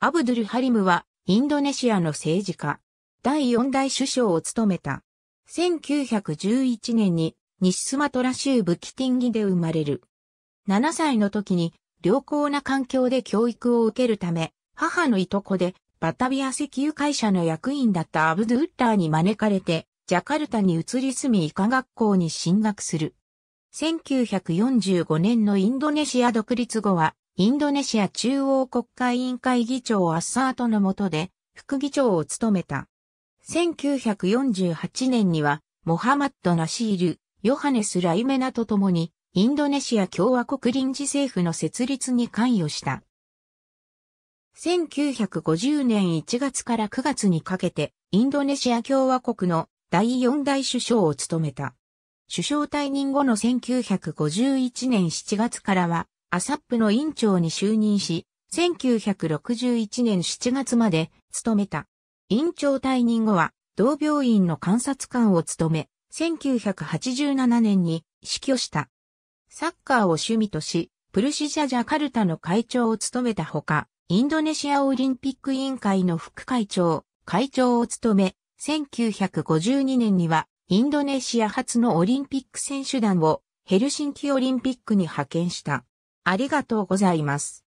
アブドゥル・ハリムは、インドネシアの政治家。第四代首相を務めた。1911年に、西スマトラ州ブキティンギで生まれる。7歳の時に、良好な環境で教育を受けるため、母のいとこで、バタビア石油会社の役員だったアブドゥッラーに招かれて、ジャカルタに移り住み医科学校に進学する。1945年のインドネシア独立後は、インドネシア中央国会委員会議長アッサートの下で、副議長を務めた。1948年には、モハマッド・ナシール、ヨハネス・ライメナと共に、インドネシア共和国臨時政府の設立に関与した。1950年1月から9月にかけて、インドネシア共和国の第4代首相を務めた。首相退任後の1951年7月からは、アサップの院長に就任し、1961年7月まで務めた。院長退任後は、同病院の観察官を務め、1987年に死去した。サッカーを趣味とし、プルシジャジャカルタの会長を務めたほか、インドネシアオリンピック委員会の副会長、会長を務め、1952年には、インドネシア初のオリンピック選手団をヘルシンキオリンピックに派遣した。ありがとうございます。